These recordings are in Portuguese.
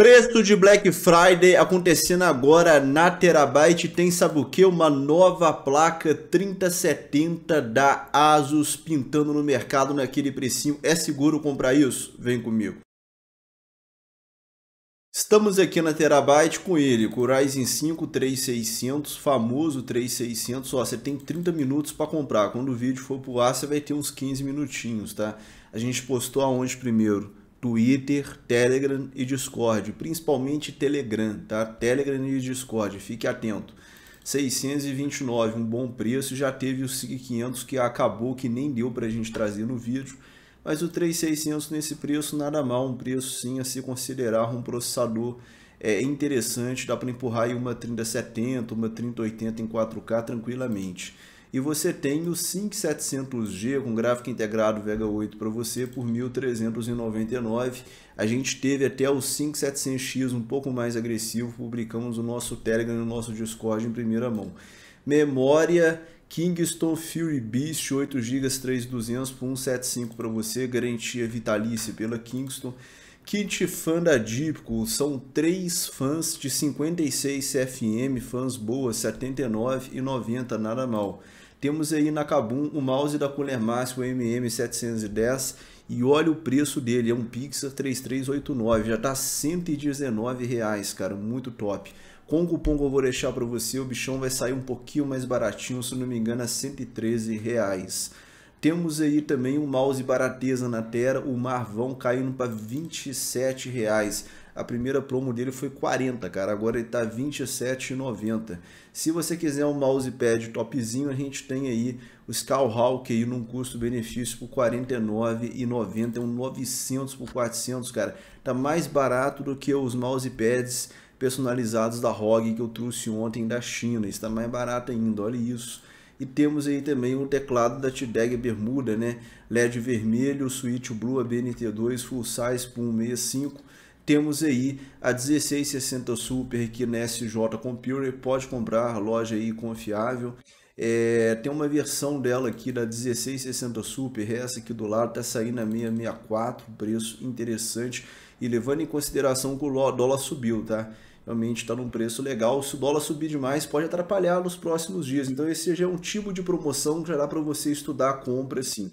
Preço de Black Friday acontecendo agora na Terabyte tem sabe o que? Uma nova placa 3070 da Asus pintando no mercado naquele precinho. É seguro comprar isso? Vem comigo. Estamos aqui na Terabyte com ele, com o Ryzen 5 3600, famoso 3600. Ó, você tem 30 minutos para comprar. Quando o vídeo for pro ar, você vai ter uns 15 minutinhos, tá? A gente postou aonde primeiro? Twitter, Telegram e Discord, principalmente Telegram, tá? Telegram e Discord, fique atento. 629, um bom preço, já teve o SIG 500 que acabou, que nem deu para a gente trazer no vídeo, mas o 3600 nesse preço nada mal, um preço sim a se considerar um processador é interessante, dá para empurrar aí uma 3070, uma 3080 em 4K tranquilamente e você tem o SYNC 700G com gráfico integrado Vega 8 para você por 1.399. A gente teve até o SYNC 700X um pouco mais agressivo, publicamos o nosso Telegram e o nosso Discord em primeira mão. Memória Kingston Fury Beast 8 GB 3200 por 175 para você, garantia vitalícia pela Kingston. Kit fã da DIPCO são três fãs de 56 CFM, fãs boas, 79 e 90, nada mal. Temos aí na Kabum o mouse da Cooler Master, o MM710, e olha o preço dele, é um Pixar 3389, já tá R$ 119, reais, cara, muito top. Com o cupom que eu vou deixar para você, o bichão vai sair um pouquinho mais baratinho, se não me engano, a é 113 reais. Temos aí também o um mouse barateza na Terra, o Marvão caindo para R$ reais a primeira promo dele foi 40, cara. Agora ele tá 27,90. Se você quiser um mousepad topzinho, a gente tem aí o Skullhawk aí num custo-benefício por 49,90, é um 900 por 400, cara. Tá mais barato do que os mousepads personalizados da ROG que eu trouxe ontem da China. Está mais barato ainda, olha isso. E temos aí também o teclado da t Bermuda, né? LED vermelho, Switch Blue, ABNT2, Full Size, Pum 65 temos aí a 1660 Super que na SJ Computer pode comprar, loja aí confiável. É, tem uma versão dela aqui da 1660 Super, essa aqui do lado está saindo a 664, preço interessante. E levando em consideração que o dólar subiu, tá? Realmente está num preço legal. Se o dólar subir demais, pode atrapalhar nos próximos dias. Então esse já é um tipo de promoção que já dá para você estudar a compra, assim.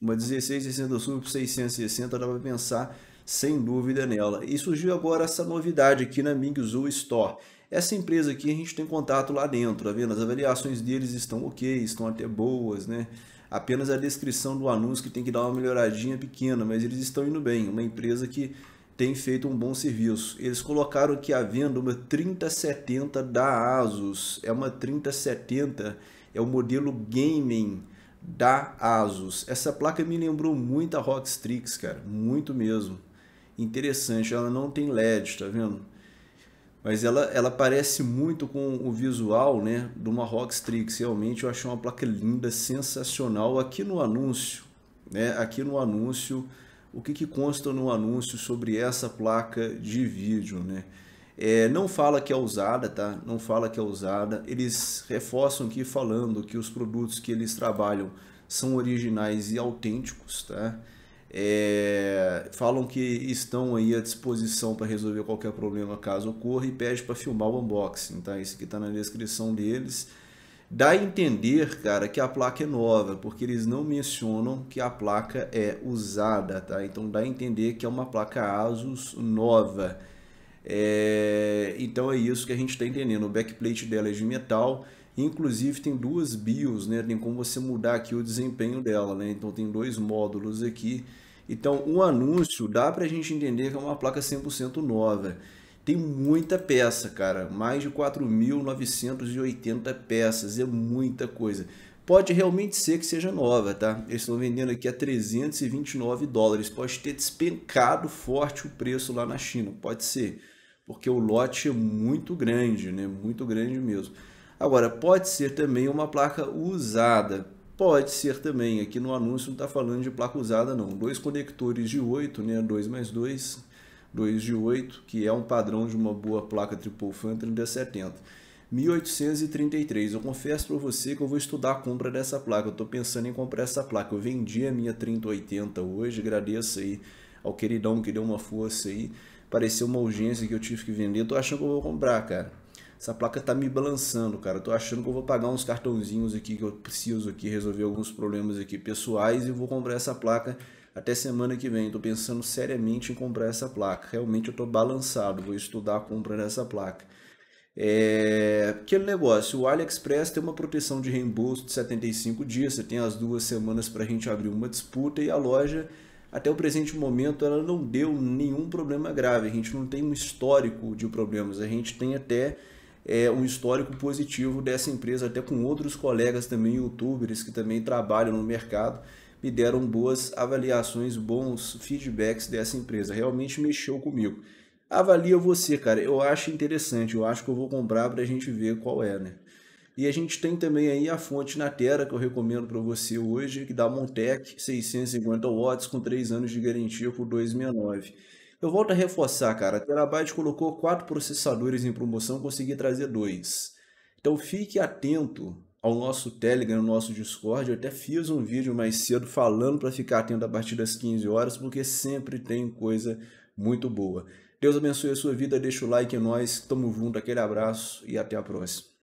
Uma 1660 Super por 660 dá para pensar sem dúvida nela. E surgiu agora essa novidade aqui na Mingzhu Store. Essa empresa aqui a gente tem contato lá dentro, tá vendo? As avaliações deles estão ok, estão até boas, né? Apenas a descrição do anúncio que tem que dar uma melhoradinha pequena, mas eles estão indo bem. Uma empresa que tem feito um bom serviço. Eles colocaram aqui a venda uma 3070 da Asus. É uma 3070, é o modelo gaming da Asus. Essa placa me lembrou muito a Rockstrix, cara, muito mesmo interessante. Ela não tem LED, tá vendo? Mas ela, ela parece muito com o visual né, de uma Rockstrix. Realmente eu achei uma placa linda, sensacional. Aqui no anúncio, né, aqui no anúncio, o que, que consta no anúncio sobre essa placa de vídeo? Né? É, não fala que é usada, tá? Não fala que é usada. Eles reforçam aqui falando que os produtos que eles trabalham são originais e autênticos, tá? É, falam que estão aí à disposição para resolver qualquer problema caso ocorra e pede para filmar o unboxing, tá? Isso aqui está na descrição deles. Dá a entender, cara, que a placa é nova, porque eles não mencionam que a placa é usada, tá? Então dá a entender que é uma placa ASUS nova. É, então é isso que a gente está entendendo. O backplate dela é de metal Inclusive tem duas bios, né? Tem como você mudar aqui o desempenho dela, né? Então tem dois módulos aqui. Então o um anúncio dá para a gente entender que é uma placa 100% nova. Tem muita peça, cara. Mais de 4.980 peças. É muita coisa. Pode realmente ser que seja nova, tá? Eles estão vendendo aqui a 329 dólares. Pode ter despencado forte o preço lá na China. Pode ser. Porque o lote é muito grande, né? Muito grande mesmo. Agora, pode ser também uma placa usada. Pode ser também, aqui no anúncio não está falando de placa usada não. Dois conectores de 8, né? 2 mais 2, 2 de 8, que é um padrão de uma boa placa triple fan 3070. 1833. Eu confesso para você que eu vou estudar a compra dessa placa. Eu estou pensando em comprar essa placa. Eu vendi a minha 3080 hoje. Agradeço aí ao queridão que deu uma força aí. Pareceu uma urgência que eu tive que vender. Tô achando que eu vou comprar, cara. Essa placa tá me balançando, cara. Eu tô achando que eu vou pagar uns cartãozinhos aqui que eu preciso aqui resolver alguns problemas aqui pessoais e vou comprar essa placa até semana que vem. Tô pensando seriamente em comprar essa placa. Realmente eu tô balançado, vou estudar a compra dessa placa. É... Aquele negócio, o AliExpress tem uma proteção de reembolso de 75 dias, você tem as duas semanas para a gente abrir uma disputa e a loja, até o presente momento, ela não deu nenhum problema grave. A gente não tem um histórico de problemas, a gente tem até é, um histórico positivo dessa empresa, até com outros colegas também, youtubers que também trabalham no mercado, me deram boas avaliações, bons feedbacks dessa empresa. Realmente mexeu comigo. Avalia você, cara. Eu acho interessante, eu acho que eu vou comprar para a gente ver qual é, né? E a gente tem também aí a fonte na Terra que eu recomendo para você hoje, que dá Montec 650 watts com 3 anos de garantia por 269. Eu volto a reforçar, cara. A Terabyte colocou quatro processadores em promoção, consegui trazer dois. Então fique atento ao nosso Telegram, ao nosso Discord. Eu até fiz um vídeo mais cedo falando para ficar atento a partir das 15 horas, porque sempre tem coisa muito boa. Deus abençoe a sua vida, deixa o like em nós, tamo junto, aquele abraço e até a próxima.